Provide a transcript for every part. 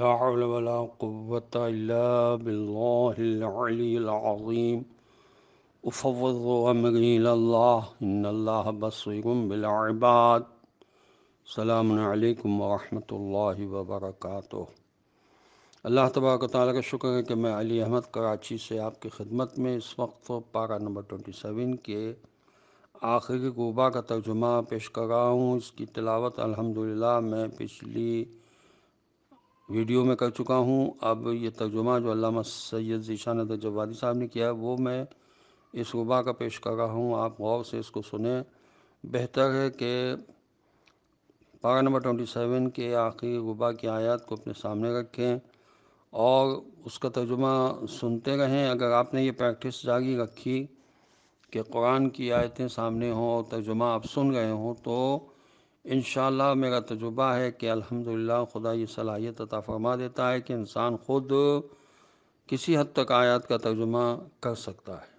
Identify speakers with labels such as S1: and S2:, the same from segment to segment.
S1: لا حول ولا قوة إلا بالله العلي العظيم أفوض أمري إلى الله إن الله بصير بالعباد السلام عليكم ورحمة الله وبركاته अल्लाह तबारक ताली का शुक्र है कि मैं अली अहमद कराची से आपकी खिदमत में इस वक्त पारा नंबर ट्वेंटी सेवन के आखिरी गुबा का तर्जुमा पेश कर रहा हूँ इसकी तिलावत अल्हम्दुलिल्लाह मैं पिछली वीडियो में कर चुका हूँ अब ये तर्जुमा जो अल्लामा सैयद ज़ीशान साहब ने किया वो मैं इस वबा का पेश कर रहा हूँ आप गौर से इसको सुने बेहतर है कि पारा नंबर ट्वेंटी सेवन के आखिरी वबा की आयत को अपने सामने रखें और उसका तर्जुमा सुनते रहें अगर आपने ये प्रैक्टिस जारी रखी कि कुरान की आयतें सामने हों और तर्जुमा आप सुन रहे हों तो इन मेरा तजुर्बा है कि अल्हम्दुलिल्लाह खुदा ये सलाहियत अता फरमा देता है कि इंसान ख़ुद किसी हद तक आयात का तर्जुमा कर सकता है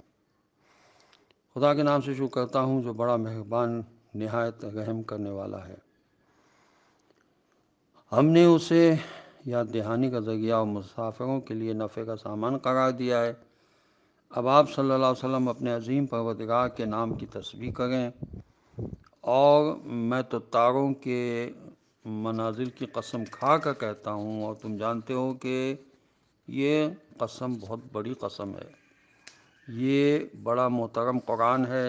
S1: खुदा के नाम से शुरू करता हूँ जो बड़ा मेहरबान नहायत रहम करने वाला है हमने उसे याद दहानी का ज़रिया और मुसाफिरों के लिए नफ़े का सामान करार दिया है अब आप सल्लल्लाहु अलैहि वसल्लम अपने अजीम परवदगार के नाम की तस्वीर करें और मैं तो तारों के मनाजिल की कसम खा कर कहता हूँ और तुम जानते हो कि ये कसम बहुत बड़ी कसम है ये बड़ा मोहतरम कुरान है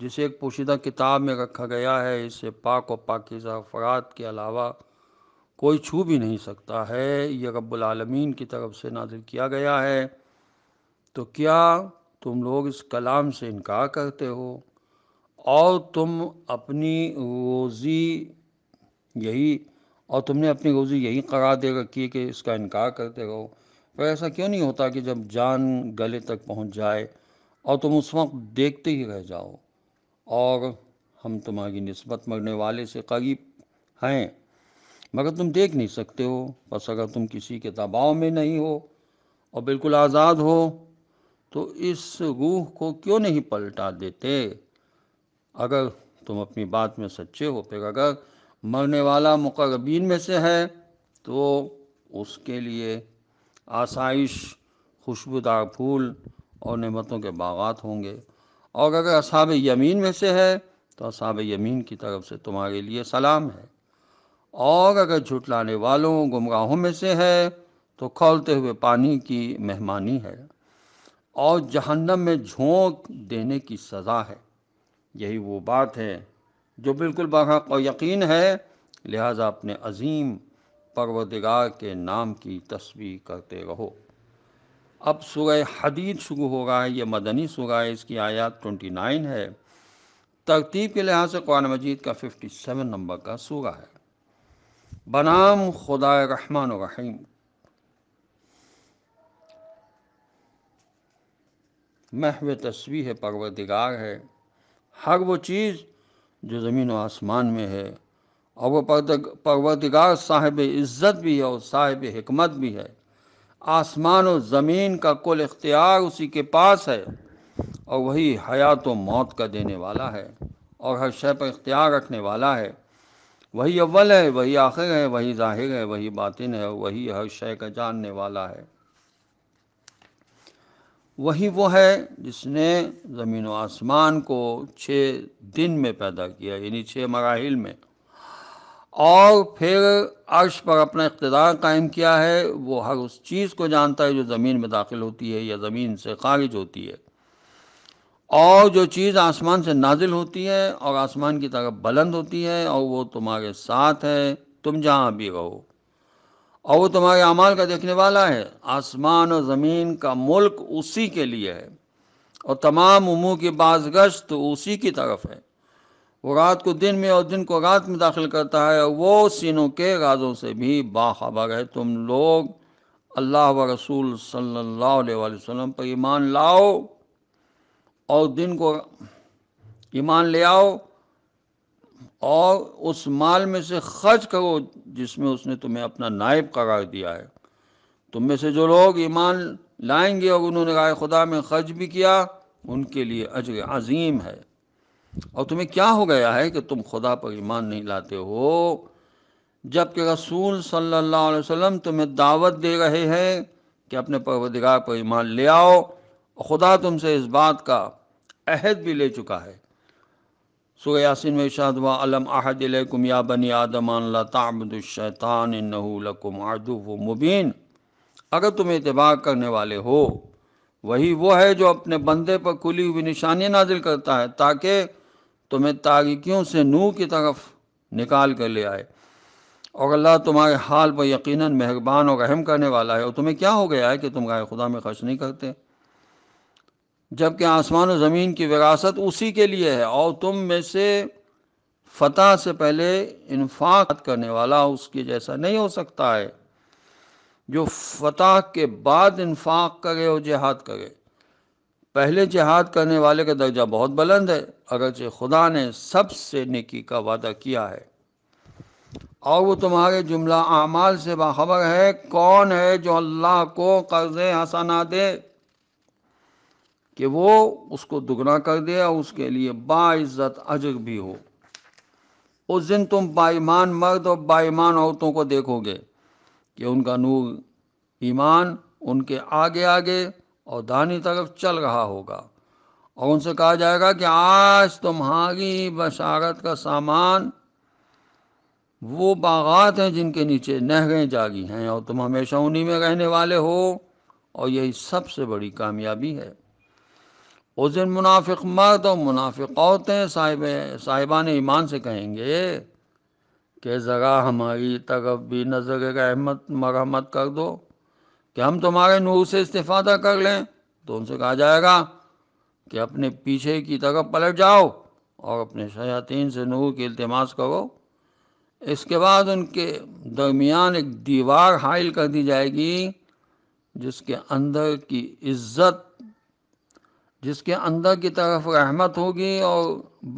S1: जिसे एक पोशीदा किताब में रखा गया है इसे पाक और पाकिज़ा अफराद के अलावा कोई छू भी नहीं सकता है ये रब्लमीन की तरफ से नाजिल किया गया है तो क्या तुम लोग इस कलाम से इनकार करते हो और तुम अपनी रोज़ी यही और तुमने अपनी रोज़ी यही करार दे रखी है कि इसका इनकार करते रहो पर ऐसा क्यों नहीं होता कि जब जान गले तक पहुंच जाए और तुम उस वक्त देखते ही रह जाओ और हम तुम्हारी नस्बत मरने वाले से करीब हैं मगर तुम देख नहीं सकते हो बस अगर तुम किसी के दबाव में नहीं हो और बिल्कुल आज़ाद हो तो इस रूह को क्यों नहीं पलटा देते अगर तुम अपनी बात में सच्चे हो फिर अगर मरने वाला मुकरबीन में से है तो उसके लिए आसाइश खुशबूदार फूल और नमतों के बागात होंगे और अगर असाब यमीन में से है तो असाब यमीन की तरफ से तुम्हारे लिए सलाम है और अगर झुटलाने वालों गुमराहों में से है तो खोलते हुए पानी की मेहमानी है और जहन्नम में झोंक देने की सज़ा है यही वो बात है जो बिल्कुल बाहक और यकीन है लिहाजा अपने अजीम परवदगार के नाम की तस्वीर करते रहो अब सुरह हदीद शुरू हो रहा है ये मदनी सुरह इसकी आयात ट्वेंटी नाइन है तरतीब के लिहाज से कुरान मजीद का फिफ्टी सेवन नंबर का सूरा है बनाम खुदा रहमान रहीम महव तस्वीर परवदगार है हर वो चीज़ जो ज़मीन व आसमान में है और वो परवरदिगार साहिब इज़्ज़त भी है और साहिब हमत भी है आसमान और ज़मीन का कुल इख्तियार उसी के पास है और वही हयात व मौत का देने वाला है और हर शय पर इख्तियार रखने वाला है वही अव्वल है वही आखिर है वही ज़ाहिर है वही बातिन है वही हर शय का जानने वाला है वही वो है जिसने ज़मीन व आसमान को छः दिन में पैदा किया यानी छः मराहल में और फिर अर्श पर अपना इकतदार कायम किया है वो हर उस चीज़ को जानता है जो ज़मीन में दाखिल होती है या ज़मीन से खारिज होती है और जो चीज़ आसमान से नाजिल होती है और आसमान की तरफ बुलंद होती है और वो तुम्हारे साथ है तुम जहाँ भी रहो और वो तुम्हारे अमाल का देखने वाला है आसमान और ज़मीन का मुल्क उसी के लिए है और तमाम उमू की गश्त तो उसी की तरफ है वो रात को दिन में और दिन को रात में दाखिल करता है और वो सीनों के राजों से भी बाखबर है तुम लोग अल्लाह व रसूल सल्लल्लाहु अलैहि वसल्लम पर ईमान लाओ और दिन को ईमान ले आओ और उस माल में से खर्च करो जिसमें उसने तुम्हें अपना नायब करार दिया है तुम में से जो लोग ईमान लाएंगे और उन्होंने राय खुदा में खर्च भी किया उनके लिए अजर अजीम है और तुम्हें क्या हो गया है कि तुम खुदा पर ईमान नहीं लाते हो जबकि रसूल सल्लल्लाहु अलैहि वसल्लम तुम्हें दावत दे रहे हैं कि अपने परवदिगार पर ईमान ले आओ और खुदा तुमसे इस बात का अहद भी ले चुका है यासिन में शाद वलम लकुम या बनी आदमान ताबुदशैतान नकम आदुव मुबीन अगर तुम इतबा करने वाले हो वही वो है जो अपने बंदे पर खुली हुई निशानी नाजिल करता है ताकि तुम्हें तागिकियों से नूह की तरफ निकाल कर ले आए और अल्लाह तुम्हारे हाल पर यकीनन मेहरबान और रहम करने वाला है और तुम्हें क्या हो गया है कि तुम गाय खुदा में खर्च नहीं करते जबकि आसमान और ज़मीन की विरासत उसी के लिए है और तुम में से फतह से पहले इन्फाक करने वाला उसके जैसा नहीं हो सकता है जो फतह के बाद इन्फाक करे और जिहाद करे पहले जिहाद करने वाले का दर्जा बहुत बुलंद है अगरचे खुदा ने सबसे निकी का वादा किया है और वो तुम्हारे जुमला आमाल से बाखबर है कौन है जो अल्लाह को कर्ज हसाना दे कि वो उसको दुगना कर दे और उसके लिए बाइज़्ज़त अजर भी हो उस दिन तुम बाईमान मर्द और बाईमान औरतों को देखोगे कि उनका नूर ईमान उनके आगे आगे और दानी तरफ चल रहा होगा और उनसे कहा जाएगा कि आज तुम्हारी बशारत का सामान वो बागात हैं जिनके नीचे नहरें जागी हैं और तुम हमेशा उन्हीं में रहने वाले हो और यही सबसे बड़ी कामयाबी है उस दिन मुनाफिक मर्द और मुनाफिक औरतें साहिब साहिबान ईमान से कहेंगे कि ज़रा हमारी तक भी नजर अहमद मरहमत कर दो कि हम तुम्हारे नूर से इस्तादा कर लें तो उनसे कहा जाएगा कि अपने पीछे की तरफ पलट जाओ और अपने शयातीन से नूर की इल्तमास करो इसके बाद उनके दरमियान एक दीवार हाइल कर दी जाएगी जिसके अंदर की इज्जत जिसके अंदर की तरफ रहमत होगी और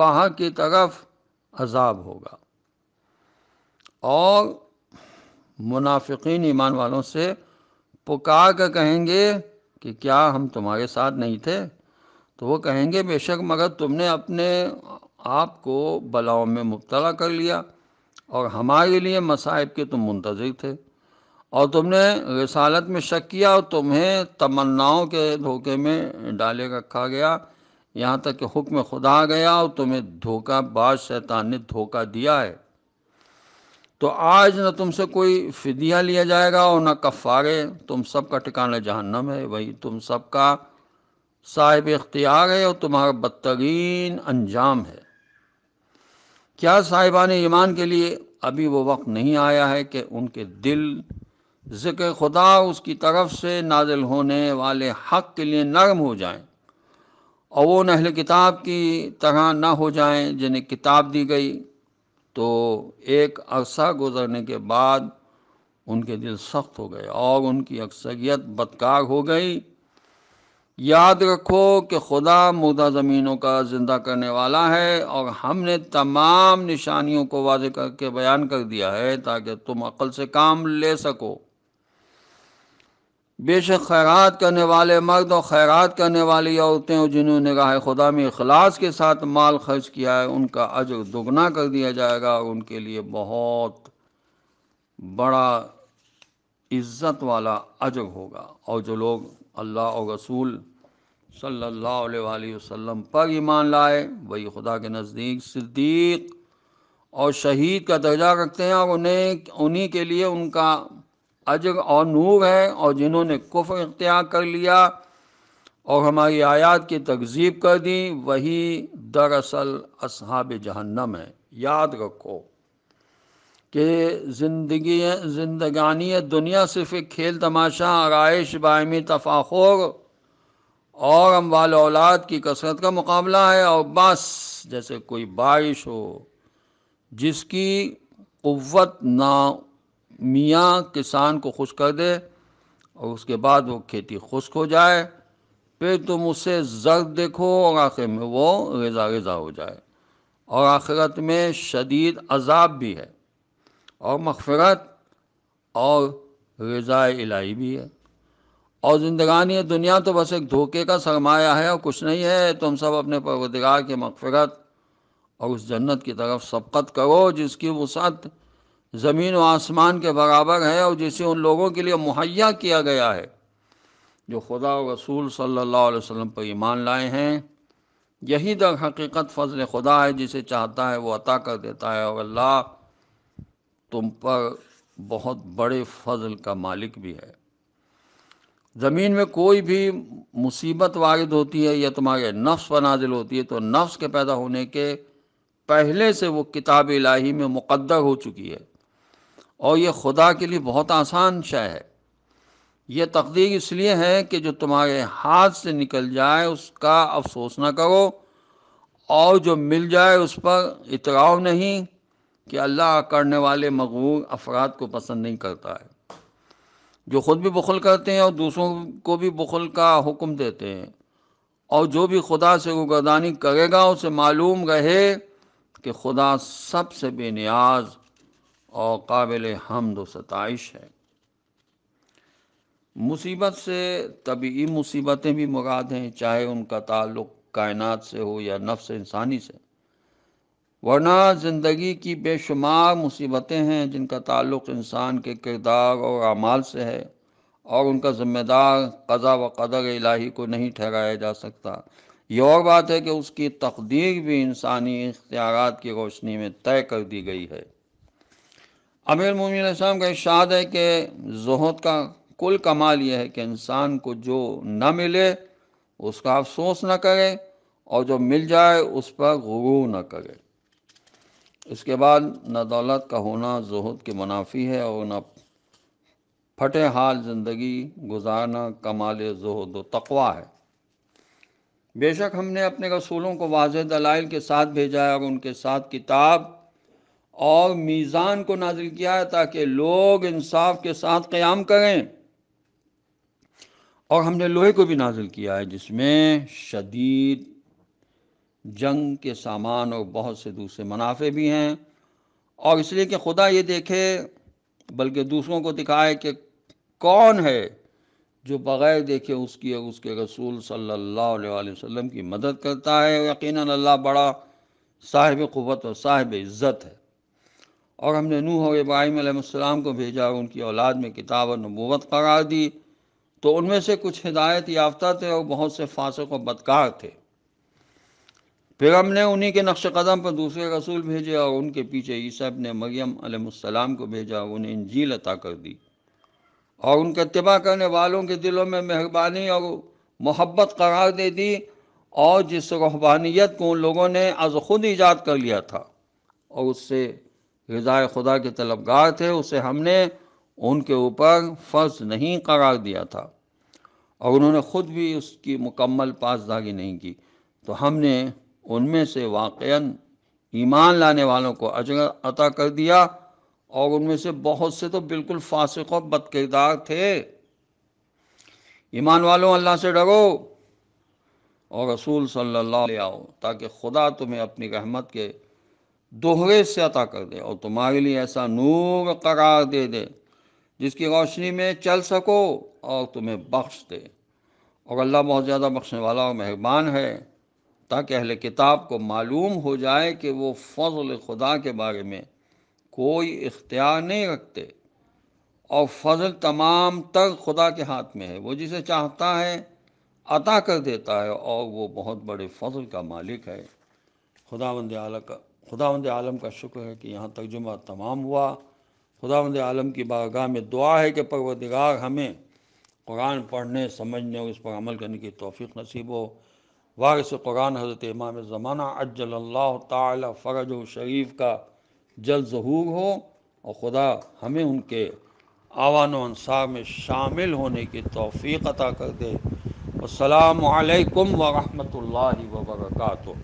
S1: बाहर की तरफ अजाब होगा और मुनाफिकीन ईमान वालों से पुकार कर कहेंगे कि क्या हम तुम्हारे साथ नहीं थे तो वो कहेंगे बेशक मगर तुमने अपने आप को बलाओं में मुबतला कर लिया और हमारे लिए मसाइब के तुम मुंतज़र थे और तुमने रसालत में शक किया और तुम्हें तमन्नाओं के धोखे में डाले रखा गया यहाँ तक कि हुक्म खुदा आ गया और तुम्हें धोखा बाद शैतान ने धोखा दिया है तो आज न तुमसे कोई फिदिया लिया जाएगा और न कफ़ारे तुम सब का ठिकाना जहन्नम है वही तुम सब का साहिब इख्तियार है और तुम्हारा बदतरीन अंजाम है क्या साहिबान ईमान के लिए अभी वो वक्त नहीं आया है कि उनके दिल ज़िक्र खुदा उसकी तरफ से नाजिल होने वाले हक़ के लिए नरम हो जाए और वो नहल किताब की तरह ना हो जाएं जिन्हें किताब दी गई तो एक अरसा गुजरने के बाद उनके दिल सख्त हो गए और उनकी अक्सरियत बदकार हो गई याद रखो कि खुदा मुदा ज़मीनों का ज़िंदा करने वाला है और हमने तमाम निशानियों को वाज करके बयान कर दिया है ताकि तुम अक्ल से काम ले सको बेशक खैरात करने वाले मर्द और खैरात करने वाली औरतें और जिन्होंने राह खुदा में अखलास के साथ माल खर्च किया है उनका अजर दुगना कर दिया जाएगा और उनके लिए बहुत बड़ा इज़्ज़त वाला अजर होगा और जो लोग अल्लाह और रसूल सल्लल्लाहु अलैहि वसल्लम पर ईमान लाए वही खुदा के नज़दीक सिद्दीक और शहीद का दर्जा रखते हैं और उन्हें उन्हीं के लिए उनका अजर और नूर है और जिन्होंने कुफ इख्तियार कर लिया और हमारी आयात की तकजीब कर दी वही दरअसल असहाब जहन्नम है याद रखो कि जिंदगी जिंदगानी दुनिया सिर्फ एक खेल तमाशा आरइश बायमी तफाखोर और वाल औलाद की कसरत का मुकाबला है और बस जैसे कोई बारिश हो जिसकी क़वत ना मियाँ किसान को खुश कर दे और उसके बाद वो खेती खुश्क हो जाए फिर तुम उससे जर्द देखो और आखिर में वो रेजा रेजा हो जाए और आखिरत में शदीद अजाब भी है और मगफरत और रजा इलाही भी है और ज़िंदगानी दुनिया तो बस एक धोखे का सरमाया है और कुछ नहीं है तुम सब अपने परवदगार के मगफरत और उस जन्नत की तरफ सबकत करो जिसकी वसात ज़मीन व आसमान के बराबर है और जिसे उन लोगों के लिए मुहैया किया गया है जो खुदा और रसूल सल्लल्लाहु अलैहि वसल्लम पर ईमान लाए हैं यही दर हकीकत फजल खुदा है जिसे चाहता है वो अता कर देता है और अल्लाह तुम पर बहुत बड़े फजल का मालिक भी है ज़मीन में कोई भी मुसीबत वारद होती है या तुम्हारे नफ्स पर नाजिल होती है तो नफ्स के पैदा होने के पहले से वो किताब इलाही में मुकद्दर हो चुकी है और ये खुदा के लिए बहुत आसान शय है ये तकदीर इसलिए है कि जो तुम्हारे हाथ से निकल जाए उसका अफसोस ना करो और जो मिल जाए उस पर इतराव नहीं कि अल्लाह करने वाले मकबूल अफराद को पसंद नहीं करता है जो ख़ुद भी बखल करते हैं और दूसरों को भी बखल का हुक्म देते हैं और जो भी खुदा से गुगरदानी करेगा उसे मालूम रहे कि खुदा सबसे बेनियाज़ और काबिल हमद सतश है मुसीबत से तभी मुसीबतें भी मुराद हैं चाहे उनका ताल्लुक़ कायनात से हो या नफ्स इंसानी से वरना ज़िंदगी की बेशुमार मुसीबतें हैं जिनका ताल्लुक़ इंसान के किरदार और अमाल से है और उनका ज़िम्मेदार कज़ा व कदर इलाही को नहीं ठहराया जा सकता ये और बात है कि उसकी तकदीर भी इंसानी इख्तियार की रोशनी में तय कर दी गई है मोमिन का इशाद है कि जहद का कुल कमाल यह है कि इंसान को जो न मिले उसका अफसोस न करे और जो मिल जाए उस पर गुरू न करे इसके बाद न दौलत का होना जहद के मुनाफी है और न फटे हाल ज़िंदगी गुजारना कमाल जहद तकवा है बेशक हमने अपने रसूलों को वाज दलाइल के साथ भेजा है और उनके साथ किताब और मीज़ान को नाजिल किया है ताकि लोग इंसाफ के साथ क़याम करें और हमने लोहे को भी नाजिल किया है जिसमें शदीद जंग के सामान और बहुत से दूसरे मुनाफे भी हैं और इसलिए कि खुदा ये देखे बल्कि दूसरों को दिखाए कि कौन है जो बग़ैर देखे उसकी और उसके रसूल सल्लल्लाहु अलैहि वसल्लम की मदद करता है यकीनन अल्लाह बड़ा साहिब क़ुत और साहिब इज़्ज़त है और हमने नूह और इब्राहिम को भेजा और उनकी औलाद में किताब और नबूवत करार दी तो उनमें से कुछ हिदायत याफ्ता थे और बहुत से फासक और बदकार थे फिर हमने उन्हीं के नक्श कदम पर दूसरे रसूल भेजे और उनके पीछे ईसा ने मरियम को भेजा और उन्हें इंजील अता कर दी और उनका तबाह करने वालों के दिलों में मेहरबानी और मोहब्बत करार दे दी और जिस रूहानियत को उन लोगों ने आज खुद ईजाद कर लिया था और उससे हिदाय खुदा के तलबगार थे उसे हमने उनके ऊपर फ़र्ज नहीं करार दिया था और उन्होंने ख़ुद भी उसकी मुकम्मल पासदारी नहीं की तो हमने उनमें से वाक़ ईमान लाने वालों को अजर अता कर दिया और उनमें से बहुत से तो बिल्कुल फासिक और किरदार थे ईमान वालों अल्लाह से डरो और रसूल सल्लल्लाहु अलैहि ताकि खुदा तुम्हें अपनी रहमत के दोहरे से अता कर दे और तुम्हारे लिए ऐसा नूर करार दे दे जिसकी रोशनी में चल सको और तुम्हें बख्श दे और अल्लाह बहुत ज़्यादा बख्शने वाला और मेहरबान है ताकि अहल किताब को मालूम हो जाए कि वो फ़जल खुदा के बारे में कोई इख्तियार नहीं रखते और फजल तमाम तर खुदा के हाथ में है वो जिसे चाहता है अता कर देता है और वो बहुत बड़े फजल का मालिक है खुदा बंद आला का खुदावंद आलम का शुक्र है कि यहाँ तर्जुमा तमाम हुआ खुदावंद आलम की बारगाह में दुआ है कि परवरदिगार हमें कुरान पढ़ने समझने और इस पर अमल करने की तोफ़ी नसीब हो वारिस कुरान हज़रत इमाम ज़माना अज्जल्ला तरज शरीफ का जल जहूर हो और खुदा हमें उनके आवान अनसार में शामिल होने की तोफ़ी अता कर दे असलकम वरहमल वर्का